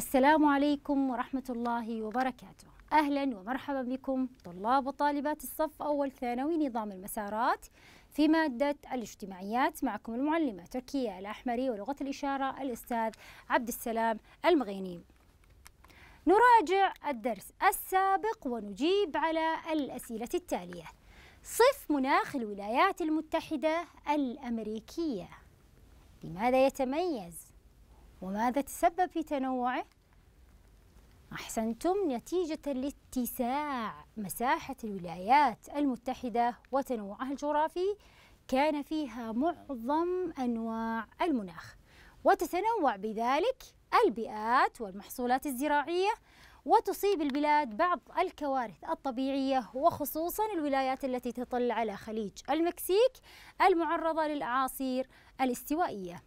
السلام عليكم ورحمة الله وبركاته أهلا ومرحبا بكم طلاب وطالبات الصف أول ثانوي نظام المسارات في مادة الاجتماعيات معكم المعلمة تركية الأحمري ولغة الإشارة الأستاذ عبد السلام المغيني نراجع الدرس السابق ونجيب على الأسئلة التالية صف مناخ الولايات المتحدة الأمريكية لماذا يتميز؟ وماذا تسبب في تنوعه؟ أحسنتم نتيجة لاتساع مساحة الولايات المتحدة وتنوعها الجغرافي كان فيها معظم أنواع المناخ وتتنوع بذلك البيئات والمحصولات الزراعية وتصيب البلاد بعض الكوارث الطبيعية وخصوصا الولايات التي تطل على خليج المكسيك المعرضة للأعاصير الاستوائية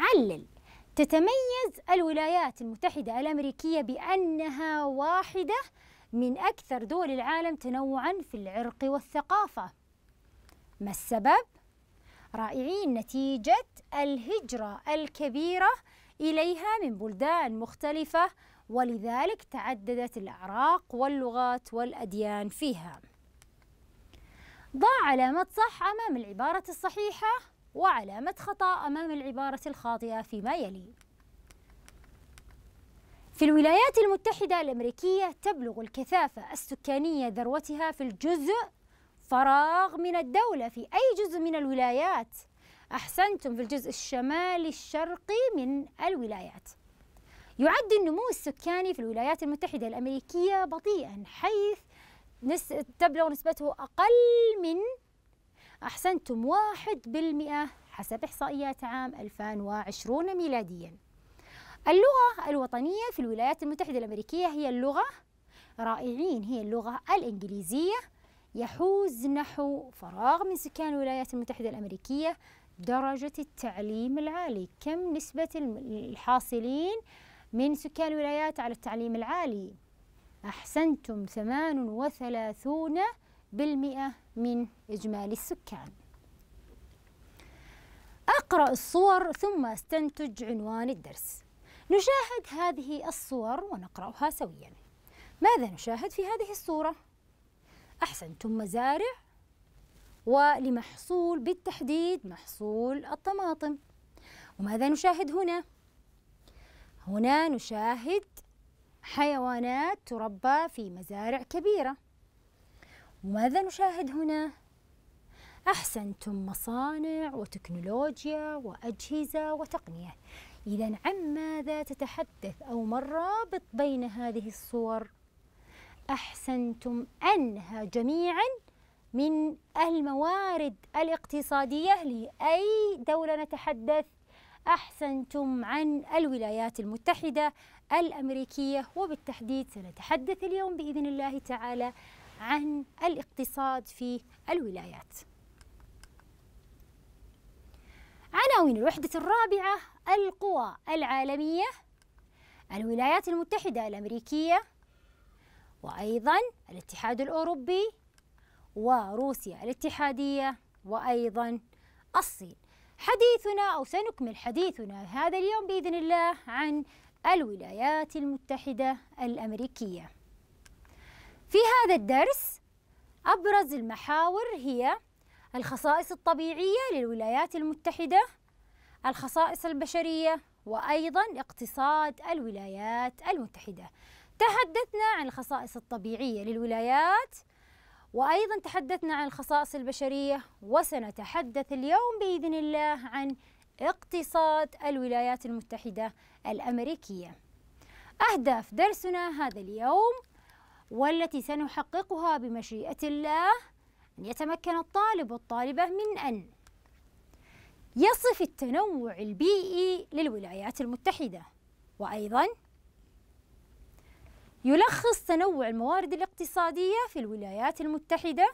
علل تتميز الولايات المتحدة الأمريكية بأنها واحدة من أكثر دول العالم تنوعا في العرق والثقافة ما السبب؟ رائعين نتيجة الهجرة الكبيرة إليها من بلدان مختلفة ولذلك تعددت الأعراق واللغات والأديان فيها ضع علامة صح أمام العبارة الصحيحة وعلامة خطأ أمام العبارة الخاطئة فيما يلي في الولايات المتحدة الأمريكية تبلغ الكثافة السكانية ذروتها في الجزء فراغ من الدولة في أي جزء من الولايات أحسنتم في الجزء الشمالي الشرقي من الولايات يعد النمو السكاني في الولايات المتحدة الأمريكية بطيئا حيث تبلغ نسبته أقل من أحسنتم واحد بالمئة حسب إحصائيات عام 2020 ميلاديا اللغة الوطنية في الولايات المتحدة الأمريكية هي اللغة رائعين هي اللغة الإنجليزية يحوز نحو فراغ من سكان الولايات المتحدة الأمريكية درجة التعليم العالي كم نسبة الحاصلين من سكان الولايات على التعليم العالي أحسنتم 38 بالمئة من إجمالي السكان أقرأ الصور ثم أستنتج عنوان الدرس نشاهد هذه الصور ونقرأها سويا ماذا نشاهد في هذه الصورة؟ أحسنتم مزارع ولمحصول بالتحديد محصول الطماطم وماذا نشاهد هنا؟ هنا نشاهد حيوانات تربى في مزارع كبيرة وماذا نشاهد هنا؟ أحسنتم مصانع وتكنولوجيا وأجهزة وتقنية إذا عن ماذا تتحدث أو ما الرابط بين هذه الصور؟ أحسنتم أنها جميعا من الموارد الاقتصادية لأي دولة نتحدث أحسنتم عن الولايات المتحدة الأمريكية وبالتحديد سنتحدث اليوم بإذن الله تعالى عن الاقتصاد في الولايات عناوين الوحدة الرابعة القوى العالمية الولايات المتحدة الأمريكية وأيضا الاتحاد الأوروبي وروسيا الاتحادية وأيضا الصين حديثنا أو سنكمل حديثنا هذا اليوم بإذن الله عن الولايات المتحدة الأمريكية في هذا الدرس أبرز المحاور هي الخصائص الطبيعية للولايات المتحدة الخصائص البشرية وأيضا اقتصاد الولايات المتحدة تحدثنا عن الخصائص الطبيعية للولايات وأيضا تحدثنا عن الخصائص البشرية وسنتحدث اليوم بإذن الله عن اقتصاد الولايات المتحدة الأمريكية أهداف درسنا هذا اليوم والتي سنحققها بمشيئة الله أن يتمكن الطالب والطالبة من أن يصف التنوع البيئي للولايات المتحدة وأيضا يلخص تنوع الموارد الاقتصادية في الولايات المتحدة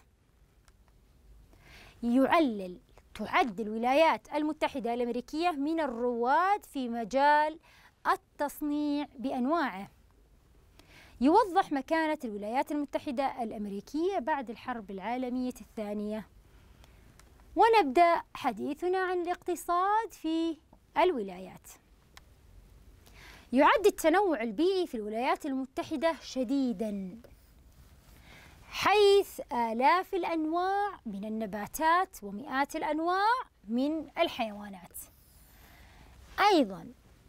يعلل تعد الولايات المتحدة الأمريكية من الرواد في مجال التصنيع بأنواعه يوضح مكانة الولايات المتحدة الأمريكية بعد الحرب العالمية الثانية ونبدأ حديثنا عن الاقتصاد في الولايات يعد التنوع البيئي في الولايات المتحدة شديدا حيث آلاف الأنواع من النباتات ومئات الأنواع من الحيوانات أيضا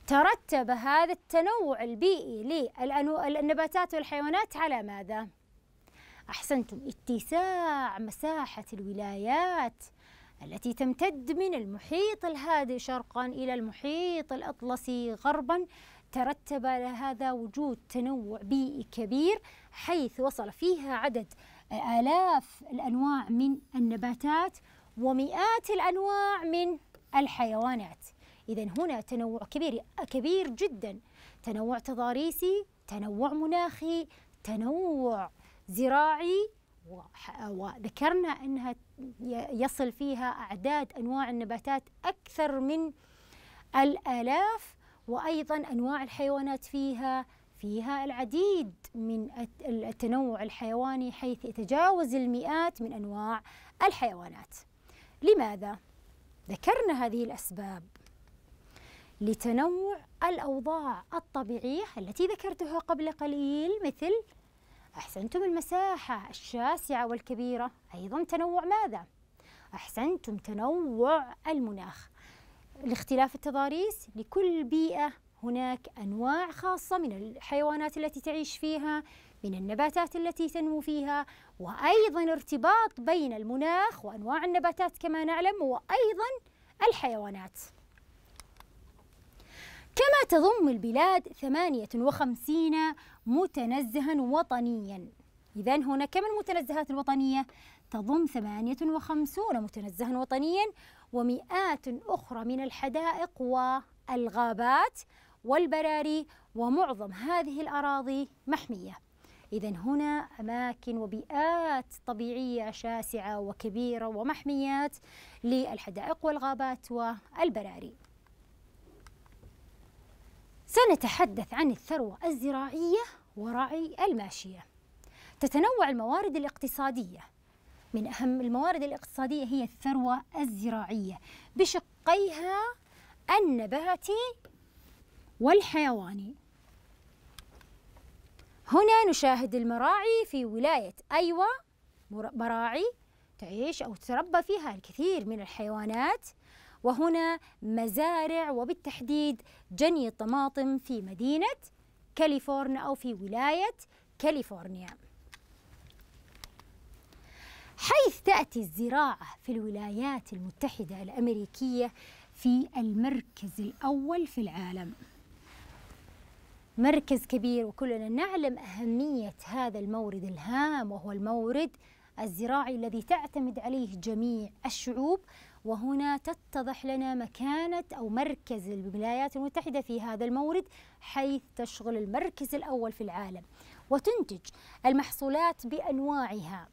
ترتب هذا التنوع البيئي للنباتات والحيوانات على ماذا؟ أحسنتم اتساع مساحة الولايات التي تمتد من المحيط الهادئ شرقا إلى المحيط الأطلسي غربا ترتب على هذا وجود تنوع بيئي كبير حيث وصل فيها عدد آلاف الأنواع من النباتات ومئات الأنواع من الحيوانات إذا هنا تنوع كبير كبير جدا تنوع تضاريسي تنوع مناخي تنوع زراعي وذكرنا أنها يصل فيها أعداد أنواع النباتات أكثر من الآلاف وأيضا أنواع الحيوانات فيها فيها العديد من التنوع الحيواني حيث يتجاوز المئات من أنواع الحيوانات لماذا؟ ذكرنا هذه الأسباب لتنوع الأوضاع الطبيعية التي ذكرتها قبل قليل مثل أحسنتم المساحة الشاسعة والكبيرة أيضا تنوع ماذا؟ أحسنتم تنوع المناخ لاختلاف التضاريس لكل بيئة هناك أنواع خاصة من الحيوانات التي تعيش فيها من النباتات التي تنمو فيها وأيضا ارتباط بين المناخ وأنواع النباتات كما نعلم وأيضا الحيوانات كما تضم البلاد 58 متنزها وطنيا إذا هنا كم المتنزهات الوطنية؟ تضم 58 متنزها وطنيا ومئات أخرى من الحدائق والغابات والبراري ومعظم هذه الأراضي محمية إذا هنا أماكن وبيئات طبيعية شاسعة وكبيرة ومحميات للحدائق والغابات والبراري سنتحدث عن الثروة الزراعية ورعي الماشية. تتنوع الموارد الاقتصادية. من أهم الموارد الاقتصادية هي الثروة الزراعية بشقيها النباتي والحيواني. هنا نشاهد المراعي في ولاية أيوة مراعي تعيش أو تربى فيها الكثير من الحيوانات وهنا مزارع وبالتحديد جني الطماطم في مدينة كاليفورنيا أو في ولاية كاليفورنيا حيث تأتي الزراعة في الولايات المتحدة الأمريكية في المركز الأول في العالم مركز كبير وكلنا نعلم أهمية هذا المورد الهام وهو المورد الزراعي الذي تعتمد عليه جميع الشعوب وهنا تتضح لنا مكانة أو مركز الولايات المتحدة في هذا المورد حيث تشغل المركز الأول في العالم وتنتج المحصولات بأنواعها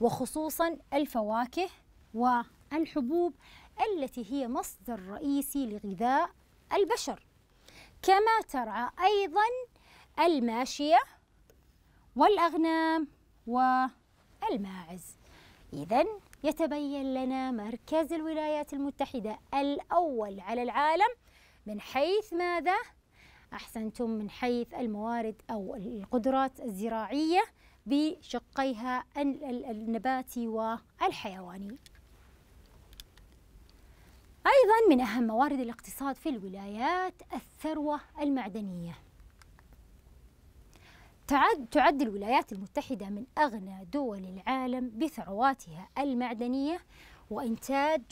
وخصوصا الفواكه والحبوب التي هي مصدر رئيسي لغذاء البشر كما ترعى أيضا الماشية والأغنام والماعز إذا يتبين لنا مركز الولايات المتحدة الأول على العالم من حيث ماذا؟ أحسنتم من حيث الموارد أو القدرات الزراعية بشقيها النباتي والحيواني أيضا من أهم موارد الاقتصاد في الولايات الثروة المعدنية تعد, تعد الولايات المتحدة من أغنى دول العالم بثرواتها المعدنية وإنتاج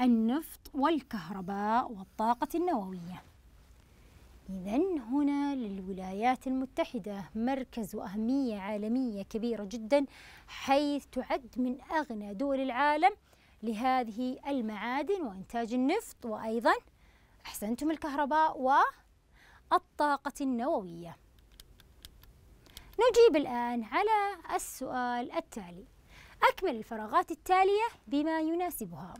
النفط والكهرباء والطاقة النووية إذا هنا للولايات المتحدة مركز وأهمية عالمية كبيرة جدا حيث تعد من أغنى دول العالم لهذه المعادن وإنتاج النفط وأيضا أحسنتم الكهرباء والطاقة النووية نجيب الآن على السؤال التالي أكمل الفراغات التالية بما يناسبها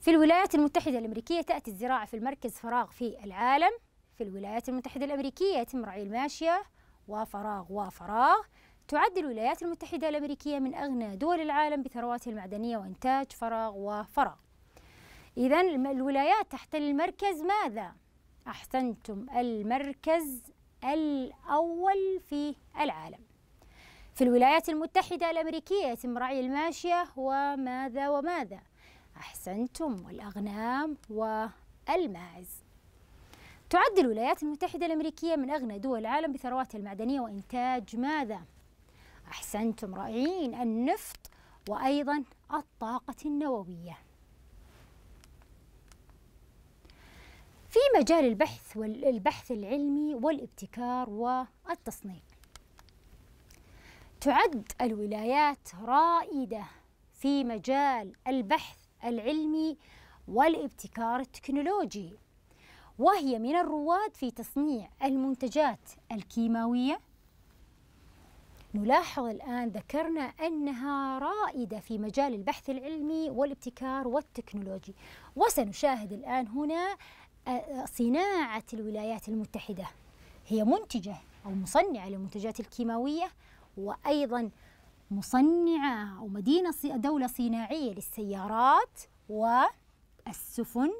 في الولايات المتحدة الأمريكية تأتي الزراعة في المركز فراغ في العالم في الولايات المتحدة الأمريكية يتم رعي الماشية وفراغ وفراغ تعد الولايات المتحدة الأمريكية من أغنى دول العالم بثرواتها المعدنية وإنتاج فراغ وفراغ إذا الولايات تحتل المركز ماذا؟ أحسنتم المركز الأول في العالم في الولايات المتحدة الأمريكية يتم رعي الماشية وماذا وماذا أحسنتم والأغنام والماعز تعد الولايات المتحدة الأمريكية من أغنى دول العالم بثرواتها المعدنية وإنتاج ماذا؟ أحسنتم رائعين النفط وأيضا الطاقة النووية في مجال البحث والبحث العلمي والابتكار والتصنيع تعد الولايات رائدة في مجال البحث العلمي والابتكار التكنولوجي وهي من الرواد في تصنيع المنتجات الكيماوية نلاحظ الآن ذكرنا أنها رائدة في مجال البحث العلمي والابتكار والتكنولوجي وسنشاهد الآن هنا صناعة الولايات المتحدة هي منتجة أو مصنعة للمنتجات الكيماوية وأيضا مصنعة أو مدينة دولة صناعية للسيارات والسفن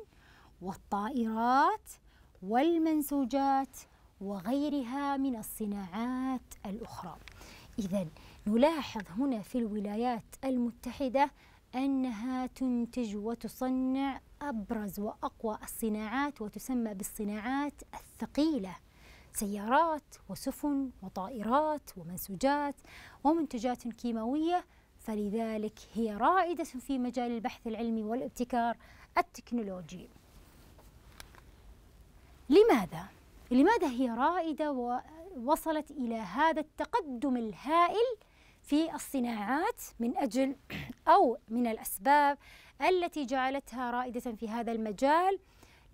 والطائرات والمنسوجات وغيرها من الصناعات الأخرى إذا نلاحظ هنا في الولايات المتحدة أنها تنتج وتصنع أبرز وأقوى الصناعات وتسمى بالصناعات الثقيلة سيارات وسفن وطائرات ومنسوجات ومنتجات كيماوية فلذلك هي رائدة في مجال البحث العلمي والابتكار التكنولوجي لماذا؟ لماذا هي رائدة ووصلت إلى هذا التقدم الهائل في الصناعات من أجل أو من الأسباب التي جعلتها رائدة في هذا المجال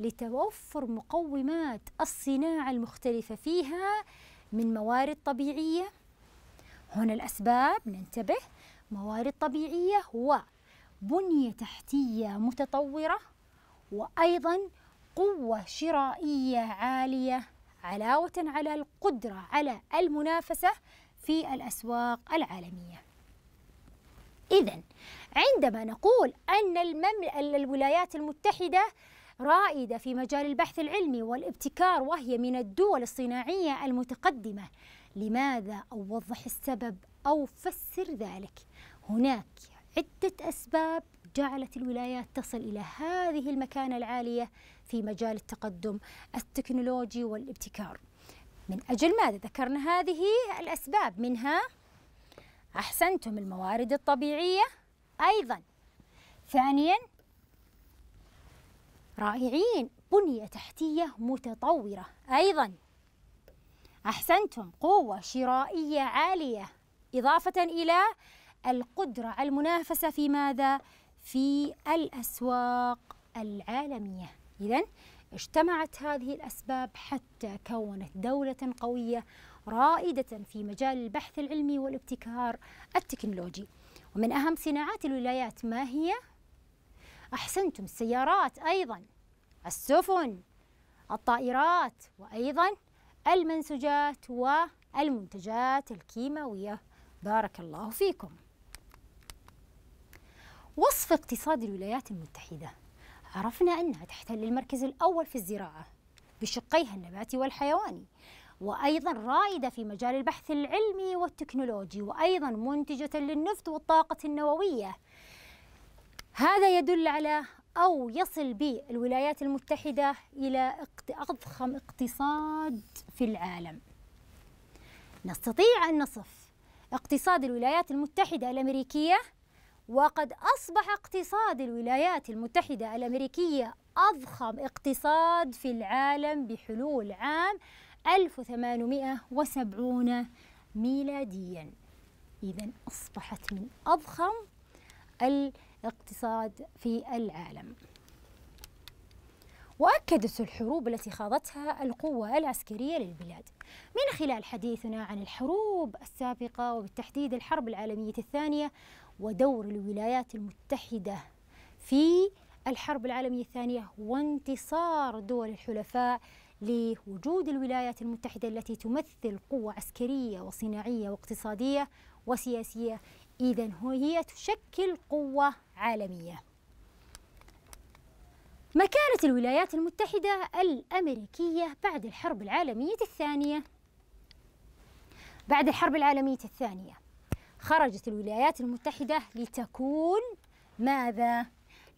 لتوفر مقومات الصناعة المختلفة فيها من موارد طبيعية هنا الأسباب ننتبه موارد طبيعية وبنية تحتية متطورة وأيضا قوة شرائية عالية علاوة على القدرة على المنافسة في الأسواق العالمية. إذا عندما نقول أن الممل... الولايات المتحدة رائدة في مجال البحث العلمي والابتكار وهي من الدول الصناعية المتقدمة لماذا أو وضح السبب أو فسر ذلك هناك عدة أسباب جعلت الولايات تصل إلى هذه المكانة العالية في مجال التقدم التكنولوجي والابتكار من أجل ماذا ذكرنا هذه الأسباب منها أحسنتم الموارد الطبيعية أيضا ثانيا رائعين بنية تحتية متطورة أيضا أحسنتم قوة شرائية عالية إضافة إلى القدرة على المنافسة في ماذا؟ في الأسواق العالمية إذا اجتمعت هذه الأسباب حتى كونت دولة قوية رائدة في مجال البحث العلمي والابتكار التكنولوجي ومن أهم صناعات الولايات ما هي؟ أحسنتم السيارات أيضا السفن الطائرات وأيضا المنسوجات والمنتجات الكيماوية بارك الله فيكم وصف اقتصاد الولايات المتحدة عرفنا أنها تحتل المركز الأول في الزراعة بشقيها النباتي والحيواني وأيضا رائدة في مجال البحث العلمي والتكنولوجي وأيضا منتجة للنفط والطاقة النووية هذا يدل على أو يصل بالولايات المتحدة إلى أضخم اقتصاد في العالم نستطيع أن نصف اقتصاد الولايات المتحدة الأمريكية وقد أصبح اقتصاد الولايات المتحدة الأمريكية أضخم اقتصاد في العالم بحلول عام 1870 ميلاديا إذا أصبحت من أضخم الاقتصاد في العالم وأكدت الحروب التي خاضتها القوة العسكرية للبلاد من خلال حديثنا عن الحروب السابقة وبالتحديد الحرب العالمية الثانية ودور الولايات المتحدة في الحرب العالمية الثانية وانتصار دول الحلفاء لوجود الولايات المتحدة التي تمثل قوة عسكرية وصناعية واقتصادية وسياسية إذا هي تشكل قوة عالمية مكانة الولايات المتحدة الأمريكية بعد الحرب العالمية الثانية بعد الحرب العالمية الثانية خرجت الولايات المتحدة لتكون ماذا؟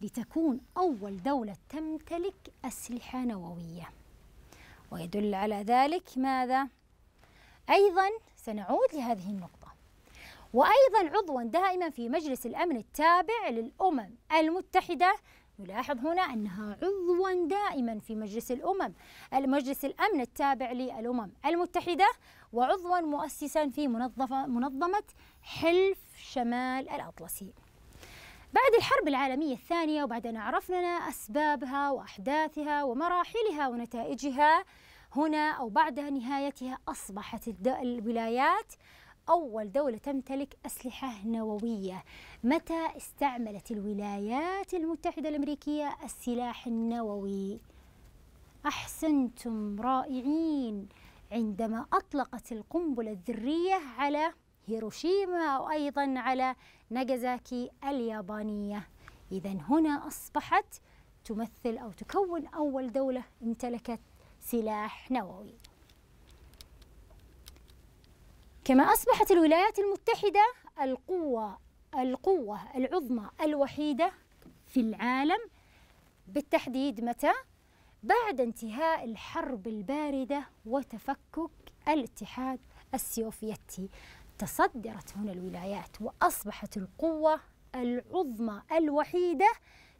لتكون أول دولة تمتلك أسلحة نووية ويدل على ذلك ماذا؟ أيضا سنعود لهذه النقطة وأيضا عضوا دائما في مجلس الأمن التابع للأمم المتحدة نلاحظ هنا أنها عضوا دائما في مجلس الأمم المجلس الأمن التابع للأمم المتحدة وعضوا مؤسسا في منظمة منظمة حلف شمال الأطلسي بعد الحرب العالمية الثانية وبعد أن عرفنا أسبابها وأحداثها ومراحلها ونتائجها هنا أو بعد نهايتها أصبحت الولايات أول دولة تمتلك أسلحة نووية متى استعملت الولايات المتحدة الأمريكية السلاح النووي؟ أحسنتم رائعين عندما أطلقت القنبلة الذرية على هيروشيما وأيضا على ناجازاكي اليابانية إذا هنا أصبحت تمثل أو تكون أول دولة امتلكت سلاح نووي كما أصبحت الولايات المتحدة القوة القوة العظمى الوحيدة في العالم بالتحديد متى؟ بعد انتهاء الحرب الباردة وتفكك الاتحاد السوفيتي تصدرت هنا الولايات وأصبحت القوة العظمى الوحيدة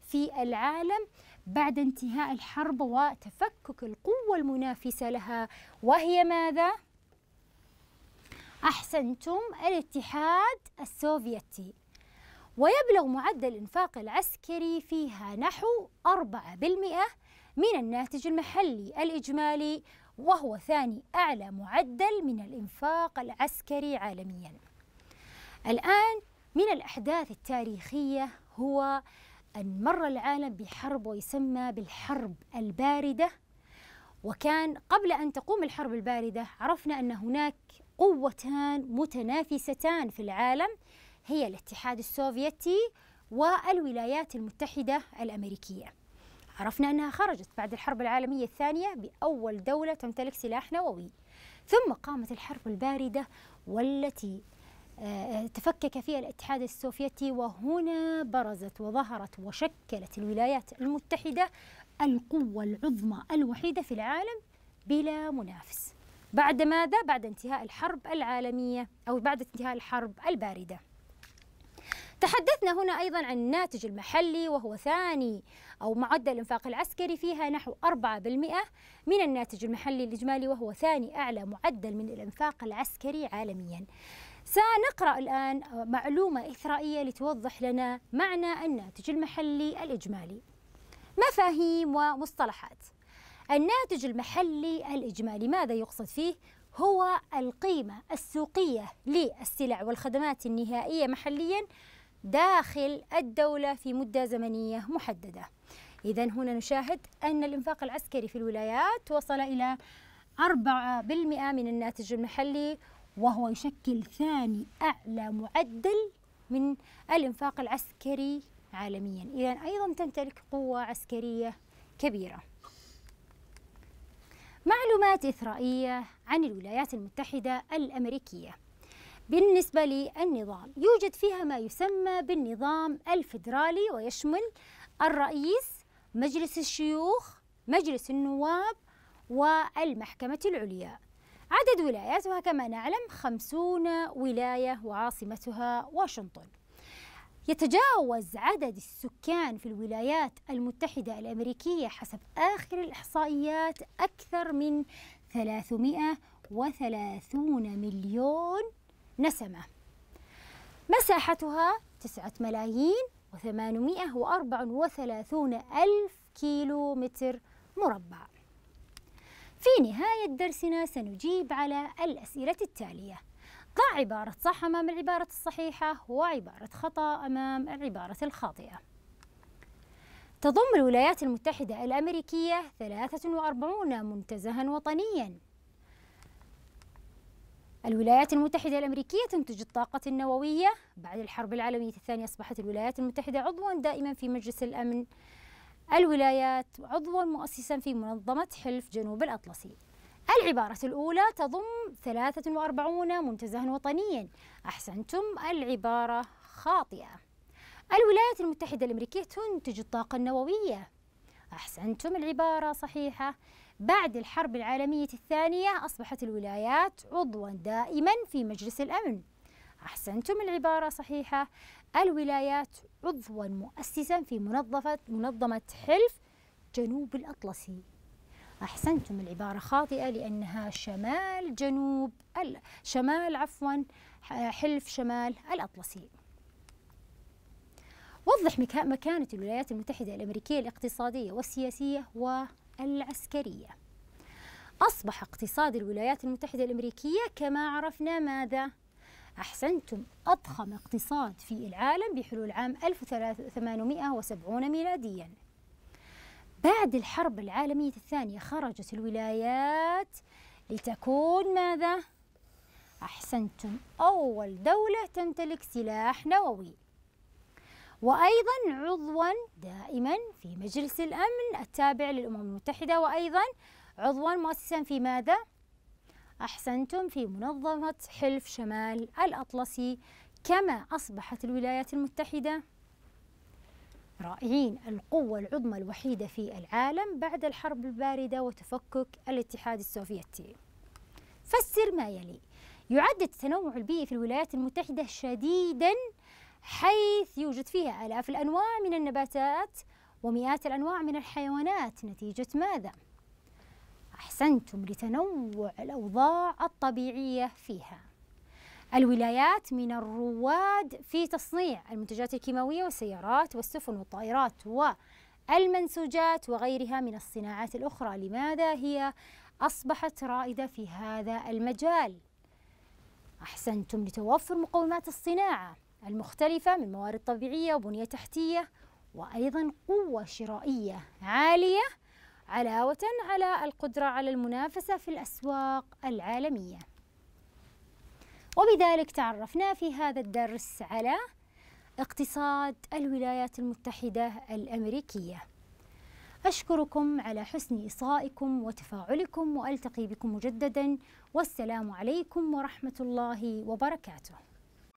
في العالم بعد انتهاء الحرب وتفكك القوة المنافسة لها وهي ماذا؟ أحسنتم الاتحاد السوفيتي ويبلغ معدل الإنفاق العسكري فيها نحو 4% من الناتج المحلي الإجمالي وهو ثاني أعلى معدل من الإنفاق العسكري عالميا الآن من الأحداث التاريخية هو أن مر العالم بحرب ويسمى بالحرب الباردة وكان قبل أن تقوم الحرب الباردة عرفنا أن هناك قوتان متنافستان في العالم هي الاتحاد السوفيتي والولايات المتحدة الأمريكية عرفنا أنها خرجت بعد الحرب العالمية الثانية بأول دولة تمتلك سلاح نووي ثم قامت الحرب الباردة والتي آه، آه، تفكك فيها الاتحاد السوفيتي وهنا برزت وظهرت وشكلت الولايات المتحدة القوة العظمى الوحيدة في العالم بلا منافس بعد ماذا؟ بعد انتهاء الحرب العالمية أو بعد انتهاء الحرب الباردة تحدثنا هنا أيضا عن الناتج المحلي وهو ثاني أو معدل الإنفاق العسكري فيها نحو 4% من الناتج المحلي الإجمالي وهو ثاني أعلى معدل من الإنفاق العسكري عالمياً سنقرأ الآن معلومة إثرائية لتوضح لنا معنى الناتج المحلي الإجمالي مفاهيم ومصطلحات الناتج المحلي الإجمالي ماذا يقصد فيه؟ هو القيمة السوقية للسلع والخدمات النهائية محليا داخل الدولة في مدة زمنية محددة إذا هنا نشاهد أن الإنفاق العسكري في الولايات وصل إلى 4% من الناتج المحلي وهو يشكل ثاني أعلى معدل من الإنفاق العسكري عالميا إذا أيضا تمتلك قوة عسكرية كبيرة معلومات إثرائية عن الولايات المتحدة الأمريكية بالنسبة للنظام يوجد فيها ما يسمى بالنظام الفدرالي ويشمل الرئيس مجلس الشيوخ مجلس النواب والمحكمة العليا عدد ولاياتها كما نعلم خمسون ولاية وعاصمتها واشنطن يتجاوز عدد السكان في الولايات المتحدة الأمريكية حسب آخر الإحصائيات أكثر من 330 مليون نسمة مساحتها تسعة ملايين وثمانمائة وأربع وثلاثون ألف كيلو متر مربع في نهاية درسنا سنجيب على الأسئلة التالية ضع عبارة صح أمام العبارة الصحيحة وعبارة خطأ أمام العبارة الخاطئة تضم الولايات المتحدة الأمريكية 43 منتزها وطنياً الولايات المتحدة الأمريكية تنتج الطاقة النووية بعد الحرب العالمية الثانية أصبحت الولايات المتحدة عضوا دائما في مجلس الأمن الولايات عضوا مؤسسا في منظمة حلف جنوب الأطلسي العبارة الأولى تضم 43 منتزها وطنيا أحسنتم العبارة خاطئة الولايات المتحدة الأمريكية تنتج الطاقة النووية أحسنتم العبارة صحيحة بعد الحرب العالمية الثانية أصبحت الولايات عضوا دائما في مجلس الأمن أحسنتم العبارة صحيحة الولايات عضوا مؤسسا في منظمة منظمة حلف جنوب الأطلسي أحسنتم العبارة خاطئة لأنها شمال جنوب شمال عفوا حلف شمال الأطلسي وضح مكانة الولايات المتحدة الأمريكية الاقتصادية والسياسية و العسكرية أصبح اقتصاد الولايات المتحدة الأمريكية كما عرفنا ماذا؟ أحسنتم أضخم اقتصاد في العالم بحلول عام 1870 ميلاديا بعد الحرب العالمية الثانية خرجت الولايات لتكون ماذا؟ أحسنتم أول دولة تمتلك سلاح نووي وأيضا عضوا دائما في مجلس الأمن التابع للأمم المتحدة وأيضا عضوا مؤسسا في ماذا؟ أحسنتم في منظمة حلف شمال الأطلسي كما أصبحت الولايات المتحدة رائعين القوة العظمى الوحيدة في العالم بعد الحرب الباردة وتفكك الاتحاد السوفيتي فسر ما يلي يعد التنوع البيئي في الولايات المتحدة شديدا حيث يوجد فيها آلاف الأنواع من النباتات ومئات الأنواع من الحيوانات نتيجة ماذا؟ أحسنتم لتنوع الأوضاع الطبيعية فيها الولايات من الرواد في تصنيع المنتجات الكيماوية والسيارات والسفن والطائرات والمنسوجات وغيرها من الصناعات الأخرى لماذا هي أصبحت رائدة في هذا المجال أحسنتم لتوفر مقومات الصناعة المختلفة من موارد طبيعية وبنية تحتية وأيضا قوة شرائية عالية علاوة على القدرة على المنافسة في الأسواق العالمية وبذلك تعرفنا في هذا الدرس على اقتصاد الولايات المتحدة الأمريكية أشكركم على حسن إصائكم وتفاعلكم وألتقي بكم مجددا والسلام عليكم ورحمة الله وبركاته